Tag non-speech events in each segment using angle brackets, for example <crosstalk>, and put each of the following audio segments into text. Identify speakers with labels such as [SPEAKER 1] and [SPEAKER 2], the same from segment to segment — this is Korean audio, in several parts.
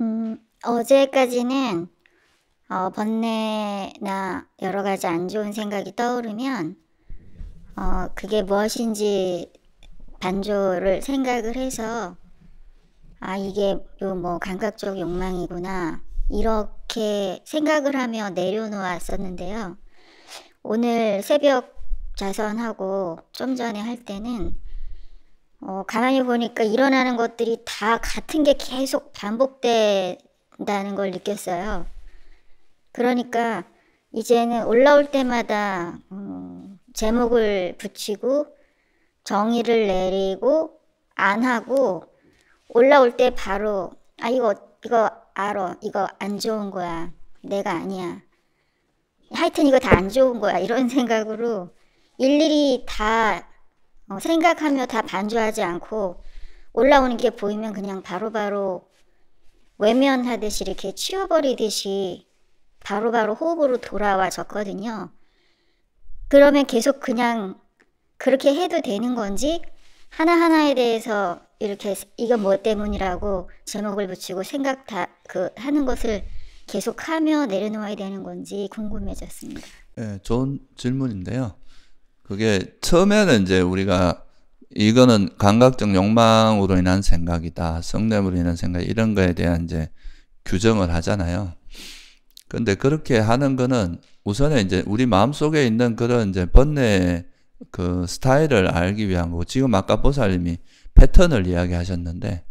[SPEAKER 1] 음, 어제까지는 어, 번뇌나 여러 가지 안 좋은 생각이 떠오르면 어, 그게 무엇인지 반조를 생각을 해서 아 이게 뭐 감각적 욕망이구나 이렇게 생각을 하며 내려놓았었는데요. 오늘 새벽 자선하고 좀 전에 할 때는 어, 가만히 보니까 일어나는 것들이 다 같은 게 계속 반복된다는 걸 느꼈어요. 그러니까 이제는 올라올 때마다 음, 제목을 붙이고 정의를 내리고 안 하고 올라올 때 바로 아 이거 이거 알아 이거 안 좋은 거야 내가 아니야 하여튼 이거 다 안 좋은 거야 이런 <laughs> 생각으로 일일이 다 어, 생각하며 다 반주하지 않고 올라오는 게 보이면 그냥 바로바로 바로 외면하듯이 이렇게 치워버리듯이 바로바로 바로 호흡으로 돌아와졌거든요. 그러면 계속 그냥 그렇게 해도 되는 건지 하나하나에 대해서 이렇게 이건 뭐 때문이라고 제목을 붙이고 생각 다 그 하는 것을 계속하며 내려놓아야 되는 건지 궁금해졌습니다.
[SPEAKER 2] 네, 좋은 질문인데요. 그게 처음에는 이제 우리가 이거는 감각적 욕망으로 인한 생각이다. 성냄으로 인한 생각 이런 거에 대한 이제 규정을 하잖아요. 근데 그렇게 하는 거는 우선은 이제 우리 마음속에 있는 그런 이제 번뇌의 그 스타일을 알기 위한 거고 지금 아까 보살님이 패턴을 이야기하셨는데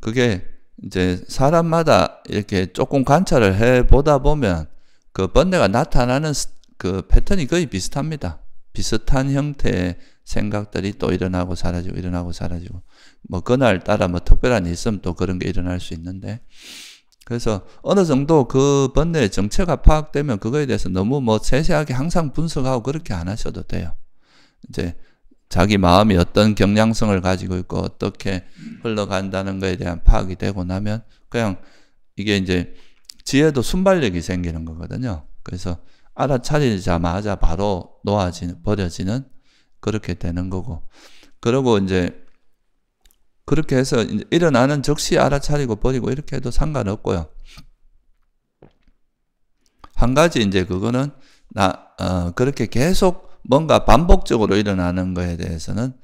[SPEAKER 2] 그게 이제 사람마다 이렇게 조금 관찰을 해 보다 보면 그 번뇌가 나타나는 그 패턴이 거의 비슷합니다. 비슷한 형태의 생각들이 또 일어나고 사라지고 일어나고 사라지고 뭐 그날 따라 뭐 특별한 일 있으면 또 그런 게 일어날 수 있는데 그래서 어느 정도 그 번뇌의 정체가 파악되면 그거에 대해서 너무 뭐 세세하게 항상 분석하고 그렇게 안 하셔도 돼요. 이제 자기 마음이 어떤 경향성을 가지고 있고 어떻게 흘러간다는 거에 대한 파악이 되고 나면 그냥 이게 이제 지혜도 순발력이 생기는 거거든요. 그래서 알아차리자마자 바로 놓아지는, 버려지는 그렇게 되는 거고. 그리고 이제 그렇게 해서 이제 일어나는 즉시 알아차리고 버리고 이렇게 해도 상관없고요. 한 가지 이제 그거는 나, 어, 그렇게 계속 뭔가 반복적으로 일어나는 거에 대해서는,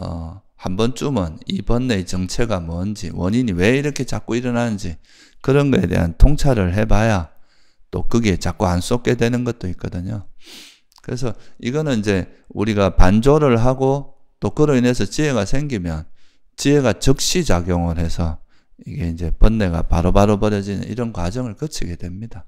[SPEAKER 2] 어, 한 번쯤은 이 번뇌의 정체가 뭔지, 원인이 왜 이렇게 자꾸 일어나는지, 그런 거에 대한 통찰을 해봐야 또 그게 자꾸 안 쏟게 되는 것도 있거든요. 그래서 이거는 이제 우리가 반조를 하고 또 그로 인해서 지혜가 생기면 지혜가 즉시작용을 해서 이게 이제 번뇌가 바로바로 바로 버려지는 이런 과정을 거치게 됩니다.